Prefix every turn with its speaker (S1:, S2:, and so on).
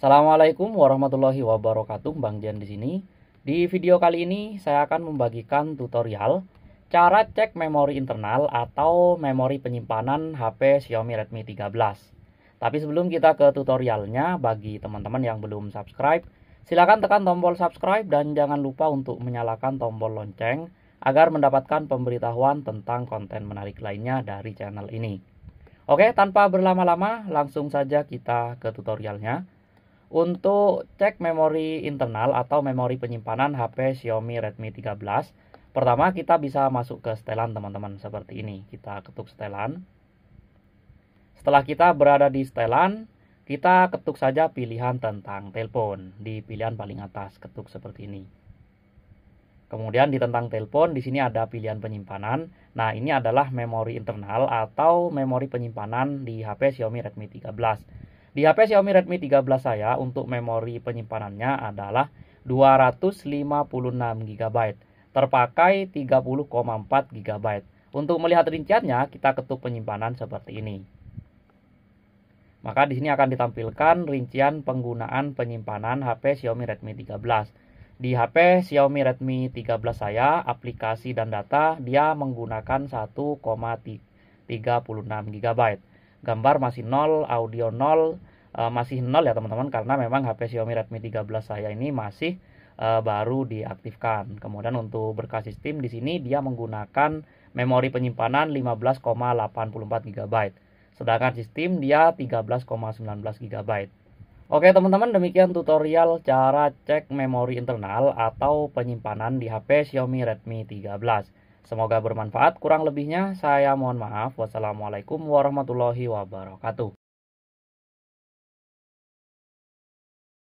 S1: Assalamualaikum warahmatullahi wabarakatuh, Bang Jan di sini. Di video kali ini saya akan membagikan tutorial cara cek memori internal atau memori penyimpanan HP Xiaomi Redmi 13. Tapi sebelum kita ke tutorialnya, bagi teman-teman yang belum subscribe, silakan tekan tombol subscribe dan jangan lupa untuk menyalakan tombol lonceng agar mendapatkan pemberitahuan tentang konten menarik lainnya dari channel ini. Oke, tanpa berlama-lama, langsung saja kita ke tutorialnya. Untuk cek memori internal atau memori penyimpanan HP Xiaomi Redmi 13, pertama kita bisa masuk ke setelan teman-teman seperti ini. Kita ketuk setelan. Setelah kita berada di setelan, kita ketuk saja pilihan tentang telepon di pilihan paling atas, ketuk seperti ini. Kemudian di tentang telepon, di sini ada pilihan penyimpanan. Nah, ini adalah memori internal atau memori penyimpanan di HP Xiaomi Redmi 13. Di HP Xiaomi Redmi 13 saya untuk memori penyimpanannya adalah 256 GB, terpakai 30,4 GB. Untuk melihat rinciannya, kita ketuk penyimpanan seperti ini. Maka di sini akan ditampilkan rincian penggunaan penyimpanan HP Xiaomi Redmi 13. Di HP Xiaomi Redmi 13 saya, aplikasi dan data dia menggunakan 1,36 GB gambar masih 0, audio 0, uh, masih nol ya teman-teman karena memang HP Xiaomi Redmi 13 saya ini masih uh, baru diaktifkan. Kemudian untuk berkas sistem di sini dia menggunakan memori penyimpanan 15,84 GB. Sedangkan sistem dia 13,19 GB. Oke teman-teman demikian tutorial cara cek memori internal atau penyimpanan di HP Xiaomi Redmi 13. Semoga bermanfaat. Kurang lebihnya saya mohon maaf. Wassalamualaikum warahmatullahi wabarakatuh.